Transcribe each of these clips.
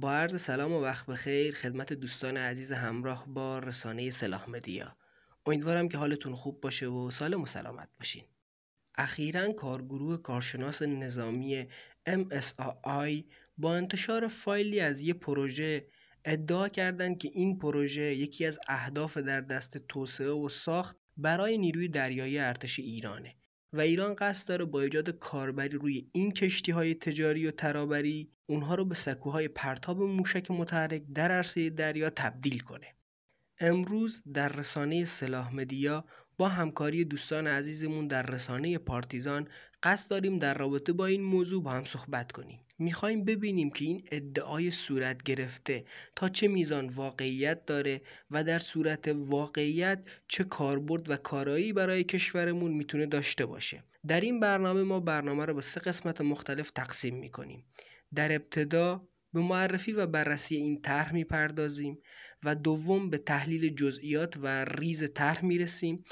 با عرض سلام و وقت بخیر خدمت دوستان عزیز همراه با رسانه سلاح مدیا امیدوارم که حالتون خوب باشه و سالم و سلامت باشین اخیرا کارگروه کارشناس نظامی MSAI با انتشار فایلی از یه پروژه ادعا کردند که این پروژه یکی از اهداف در دست توسعه و ساخت برای نیروی دریایی ارتش ایرانه و ایران قصد داره با ایجاد کاربری روی این کشتی های تجاری و ترابری اونها رو به سکوهای پرتاب موشک متحرک در عرصه دریا تبدیل کنه امروز در رسانه سلاح مدیا با همکاری دوستان عزیزمون در رسانه پارتیزان قصد داریم در رابطه با این موضوع با هم صحبت کنیم میخوایم ببینیم که این ادعای صورت گرفته تا چه میزان واقعیت داره و در صورت واقعیت چه کاربرد و کارایی برای کشورمون میتونه داشته باشه در این برنامه ما برنامه رو به سه قسمت مختلف تقسیم میکنیم در ابتدا به معرفی و بررسی این طرح میپردازیم و دوم به تحلیل جزئیات و ریز طرح میرسیم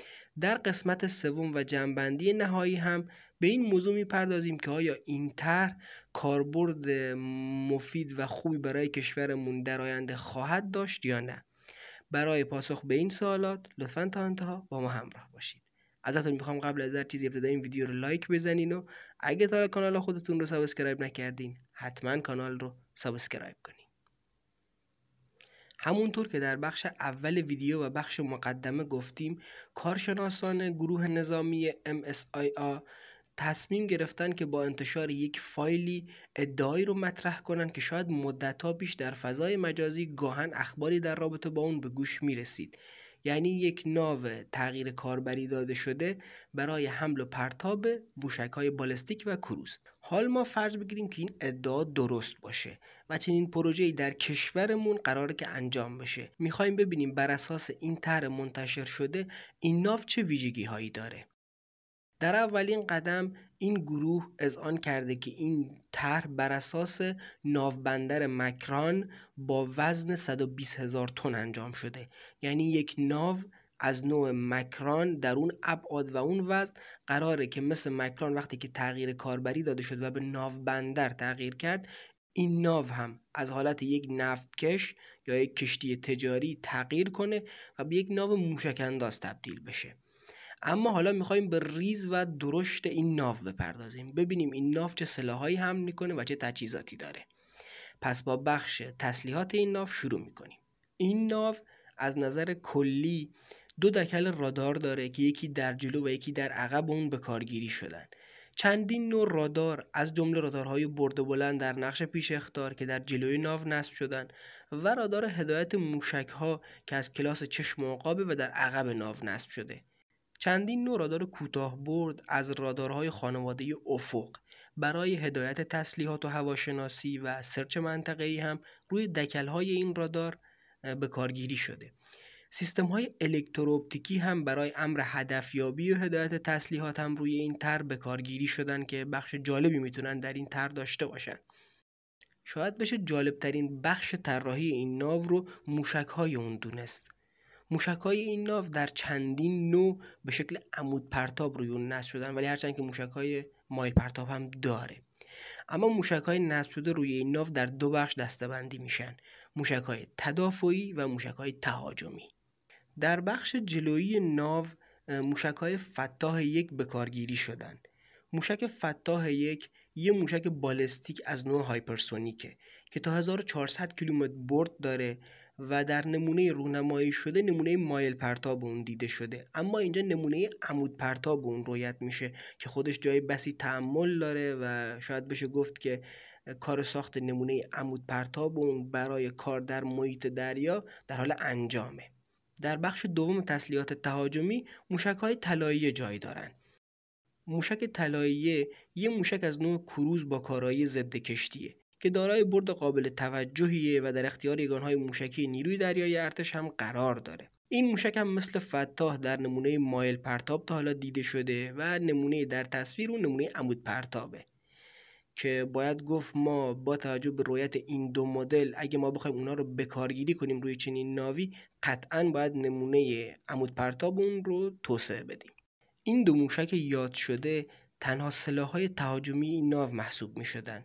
در قسمت سوم و جنبندی نهایی هم به این موضوع میپردازیم که آیا این طرح کاربرد مفید و خوبی برای کشورمون در آینده خواهد داشت یا نه برای پاسخ به این سوالات لطفا تا انتها با ما همراه باشید ازتون میخوام قبل از هر چیزی ابتدا این ویدیو رو لایک بزنین و اگه تا کانال خودتون رو سابسکرایب نکردین حتما کانال رو سابسکرایب کنید همونطور که در بخش اول ویدیو و بخش مقدمه گفتیم کارشناسان گروه نظامی MSIA تصمیم گرفتن که با انتشار یک فایلی ادعایی رو مطرح کنن که شاید مدتها پیش در فضای مجازی گاهن اخباری در رابطه با اون به گوش می رسید. یعنی یک ناو تغییر کاربری داده شده برای حمل و پرتاب بوشک های بالستیک و کروز حال ما فرض بگیریم که این ادعا درست باشه و چنین پروژه‌ای در کشورمون قراره که انجام بشه میخوایم ببینیم بر اساس این طرح منتشر شده این ناو چه ویژگی هایی داره در اولین قدم این گروه آن کرده که این طرح بر اساس ناوبندر مکران با وزن 120 هزار تن انجام شده یعنی یک ناو از نوع مکران در اون ابعاد و اون وزن قراره که مثل مکران وقتی که تغییر کاربری داده شد و به بندر تغییر کرد این ناو هم از حالت یک نفتکش یا یک کشتی تجاری تغییر کنه و به یک ناو موشکانداز تبدیل بشه اما حالا میخوایم به ریز و درشت این ناو بپردازیم ببینیم این ناو چه سلاحایی هم میکنه و چه تجهیزاتی داره پس با بخش تسلیحات این ناو شروع میکنیم این ناو از نظر کلی دو دکل رادار داره که یکی در جلو و یکی در عقب اون به کارگیری شدن چندین نوع رادار از جمله رادارهای برد بلند در نقش پیش اختار که در جلوی ناو نصب شدن و رادار هدایت موشک ها که از کلاس چشم و و در عقب ناو نصب شده چندین نوع رادار کوتاه برد از رادارهای خانواده افق برای هدایت تسلیحات و هواشناسی و سرچ منطقه‌ای هم روی دکل‌های این رادار به کارگیری شده سیستم های الکتروپتیکی هم برای امر هدفیابی و هدایت تسلیحات هم روی این تر به کارگیری شدن که بخش جالبی میتونن در این تر داشته باشن شاید بشه جالبترین بخش طراحی این ناو رو موشک های اون دونست موشک های این ناو در چندین نوع به شکل عمود پرتاب روی اون نصب شدن ولی هرچند که موشک های مایل پرتاب هم داره اما موشک های نصب شده روی این ناو در دو بخش دستبندی میشن موشک های تدافعی و موشک های تهاجمی در بخش جلویی ناو موشک های فتاح یک به کارگیری شدن موشک فتاح یک یه موشک بالستیک از نوع هایپرسونیکه که تا 1400 کیلومتر برد داره و در نمونه رونمایی شده نمونه مایل پرتاب اون دیده شده اما اینجا نمونه عمود پرتاب اون رویت میشه که خودش جای بسی تعمل داره و شاید بشه گفت که کار ساخت نمونه عمود پرتاب اون برای کار در محیط دریا در حال انجامه در بخش دوم تسلیحات تهاجمی موشک های طلایی جایی دارند. موشک طلایی یه موشک از نوع کروز با کارایی ضد کشتیه که دارای برد قابل توجهیه و در اختیار یگانهای موشکی نیروی دریایی ارتش هم قرار داره. این موشک هم مثل فتاح در نمونه مایل پرتاب تا حالا دیده شده و نمونه در تصویر و نمونه عمود پرتابه. که باید گفت ما با توجه به رویت این دو مدل اگه ما بخوایم اونا رو بکارگیری کنیم روی چنین ناوی قطعا باید نمونه عمود پرتاب اون رو توسعه بدیم این دو موشک یاد شده تنها سلاحهای تهاجمی این ناو محسوب می شدن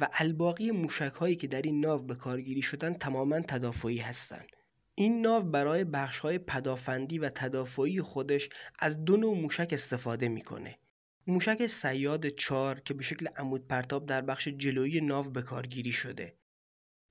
و الباقی موشک هایی که در این ناو به کارگیری شدن تماما تدافعی هستند. این ناو برای بخش های پدافندی و تدافعی خودش از دو نوع موشک استفاده میکنه. موشک سیاد چار که به شکل عمود پرتاب در بخش جلویی ناو به کارگیری شده.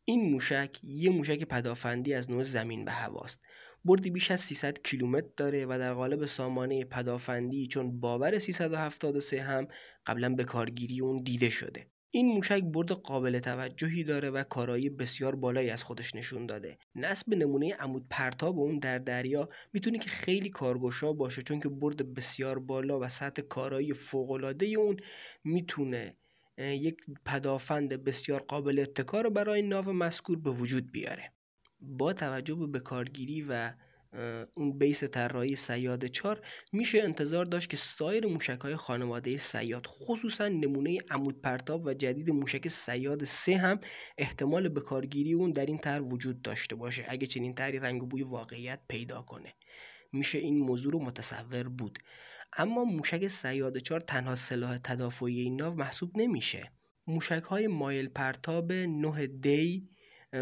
این موشک یه موشک پدافندی از نوع زمین به هواست. بردی بیش از 300 کیلومتر داره و در قالب سامانه پدافندی چون باور 373 هم قبلا به کارگیری اون دیده شده. این موشک برد قابل توجهی داره و کارایی بسیار بالایی از خودش نشون داده نصب نمونه عمود پرتاب اون در دریا میتونه که خیلی کارگشا باشه چون که برد بسیار بالا و سطح کارایی فوق‌العاده اون میتونه یک پدافند بسیار قابل اتکار رو برای ناو مذکور به وجود بیاره با توجه به کارگیری و اون بیس طراحی سیاد 4 میشه انتظار داشت که سایر موشک های خانواده سیاد خصوصا نمونه عمود پرتاب و جدید موشک سیاد سه هم احتمال بکارگیری اون در این طرح وجود داشته باشه اگه چنین طرح رنگ بوی واقعیت پیدا کنه میشه این موضوع رو متصور بود اما موشک سیاد 4 تنها سلاح تدافعی این ناو محسوب نمیشه موشک های مایل پرتاب 9 دی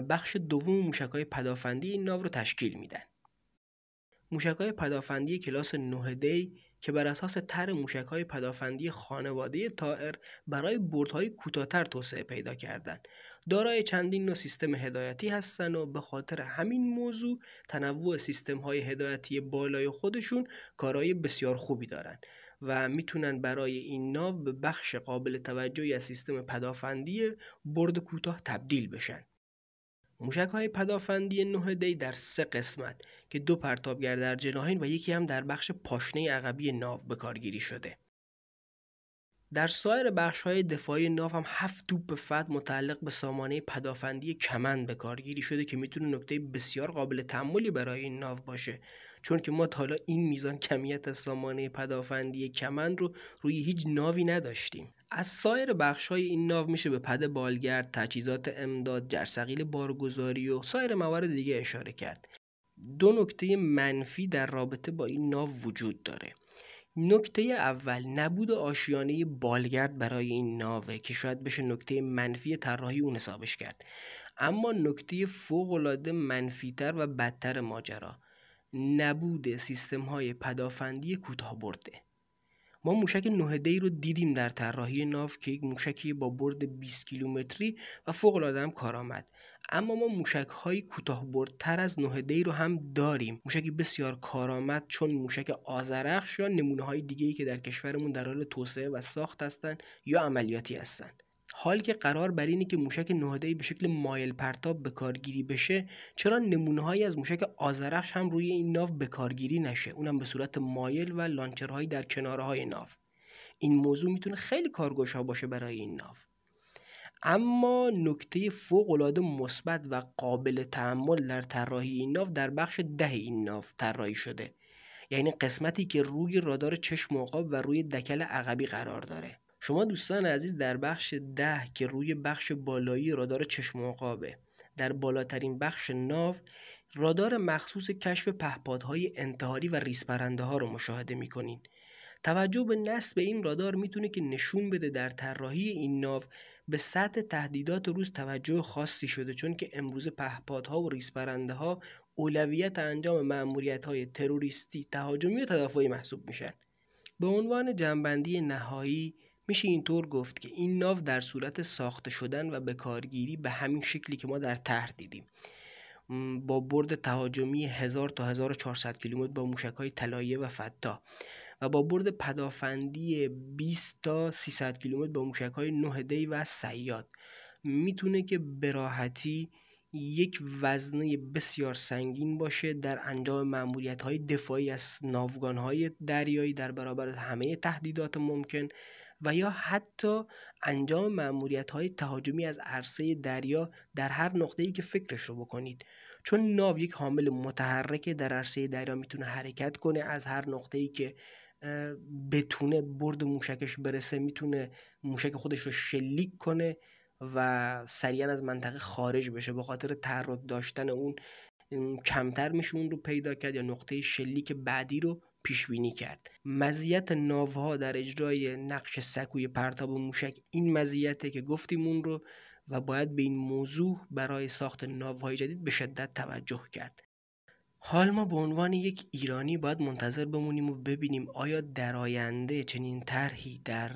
بخش دوم موشک های پدافندی این ناو رو تشکیل میدن های پدافندی کلاس 9 دی که بر اساس طرح های پدافندی خانواده تائر برای بردهای کوتاهتر توسعه پیدا کردند دارای چندین نوع سیستم هدایتی هستند و به خاطر همین موضوع تنوع سیستم های هدایتی بالای خودشون کارای بسیار خوبی دارند و میتونن برای این ناو به بخش قابل توجهی از سیستم پدافندی برد کوتاه تبدیل بشن های پدافندی 9 دی در سه قسمت که دو پرتابگر در جناهین و یکی هم در بخش پاشنه عقبی ناو به کارگیری شده. در سایر بخش های دفاعی ناو هم هفت توپ فد متعلق به سامانه پدافندی کمند به کارگیری شده که میتونه نکته بسیار قابل تحملی برای این ناو باشه چون که ما تا حالا این میزان کمیت از سامانه پدافندی کمند رو روی هیچ ناوی نداشتیم از سایر بخش های این ناو میشه به پد بالگرد، تجهیزات امداد، جرثقیل بارگذاری و سایر موارد دیگه اشاره کرد. دو نکته منفی در رابطه با این ناو وجود داره. نکته اول نبود آشیانه بالگرد برای این ناوه که شاید بشه نکته منفی طراحی اون حسابش کرد اما نکته فوقالعاده منفیتر و بدتر ماجرا نبود سیستم های پدافندی کوتاه برده ما موشک نهدهی رو دیدیم در طراحی ناف که یک موشکی با برد 20 کیلومتری و فوق العاده هم کارآمد اما ما موشک های کوتاه بردتر از نهدهی رو هم داریم موشکی بسیار کارآمد چون موشک آزرخش یا نمونه های دیگه ای که در کشورمون در حال توسعه و ساخت هستند یا عملیاتی هستند حال که قرار بر اینه که موشک نهادهی به شکل مایل پرتاب به کارگیری بشه چرا نمونههایی از موشک آزرخش هم روی این ناو به کارگیری نشه اونم به صورت مایل و لانچرهایی در کنارهای ناو این موضوع میتونه خیلی کارگشا باشه برای این ناو اما نکته العاده مثبت و قابل تحمل در طراحی این ناو در بخش ده این ناو طراحی شده یعنی قسمتی که روی رادار چشم و و روی دکل عقبی قرار داره شما دوستان عزیز در بخش ده که روی بخش بالایی رادار چشم عقابه در بالاترین بخش ناو رادار مخصوص کشف پهپادهای انتحاری و ریسپرنده ها رو مشاهده میکنین توجه به نصب این رادار میتونه که نشون بده در طراحی این ناو به سطح تهدیدات روز توجه خاصی شده چون که امروز پهپادها و ریسپرنده ها اولویت انجام معمولیت های تروریستی، تهاجمی و تدافعی محسوب میشن. به عنوان جنبندی نهایی میشه اینطور گفت که این ناو در صورت ساخته شدن و به کارگیری به همین شکلی که ما در طرح دیدیم با برد تهاجمی 1000 تا 1400 کیلومتر با موشک های طلایه و فتا و با برد پدافندی 20 تا 300 کیلومتر با موشک های 9 و سیاد میتونه که براحتی یک وزنه بسیار سنگین باشه در انجام معمولیت های دفاعی از ناوگان های دریایی در برابر همه تهدیدات ممکن و یا حتی انجام معمولیت های تهاجمی از عرصه دریا در هر نقطه ای که فکرش رو بکنید چون ناو یک حامل متحرک در عرصه دریا میتونه حرکت کنه از هر نقطه ای که بتونه برد موشکش برسه میتونه موشک خودش رو شلیک کنه و سریعا از منطقه خارج بشه به خاطر تحرک داشتن اون کمتر میشه اون رو پیدا کرد یا نقطه شلیک بعدی رو پیش بینی کرد مزیت ناوها در اجرای نقش سکوی پرتاب موشک این مزیته که گفتیم اون رو و باید به این موضوع برای ساخت ناوهای جدید به شدت توجه کرد حال ما به عنوان یک ایرانی باید منتظر بمونیم و ببینیم آیا در آینده چنین طرحی در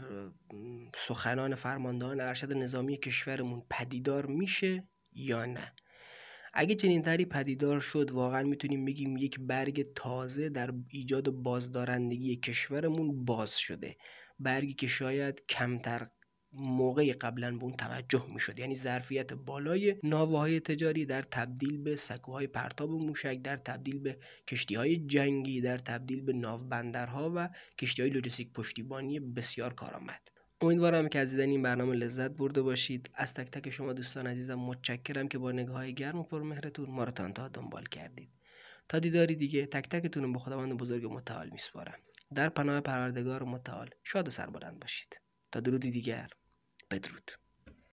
سخنان فرماندهان ارشد نظامی کشورمون پدیدار میشه یا نه اگه چنین تری پدیدار شد واقعا میتونیم بگیم یک برگ تازه در ایجاد بازدارندگی کشورمون باز شده برگی که شاید کمتر موقع قبلا به اون توجه میشد یعنی ظرفیت بالای ناوهای تجاری در تبدیل به سکوهای پرتاب موشک در تبدیل به کشتی های جنگی در تبدیل به بندرها و کشتی های لوجستیک پشتیبانی بسیار کارآمد امیدوارم که از دیدن این برنامه لذت برده باشید از تک تک شما دوستان عزیزم متشکرم که با نگاه های گرم و پرمهرتون ما رو تا دنبال کردید تا دیداری دیگه تک تکتون به خداوند بزرگ متعال میسپارم در پناه پروردگار متعال شاد و سربلند باشید تا درودی دیگر بدرود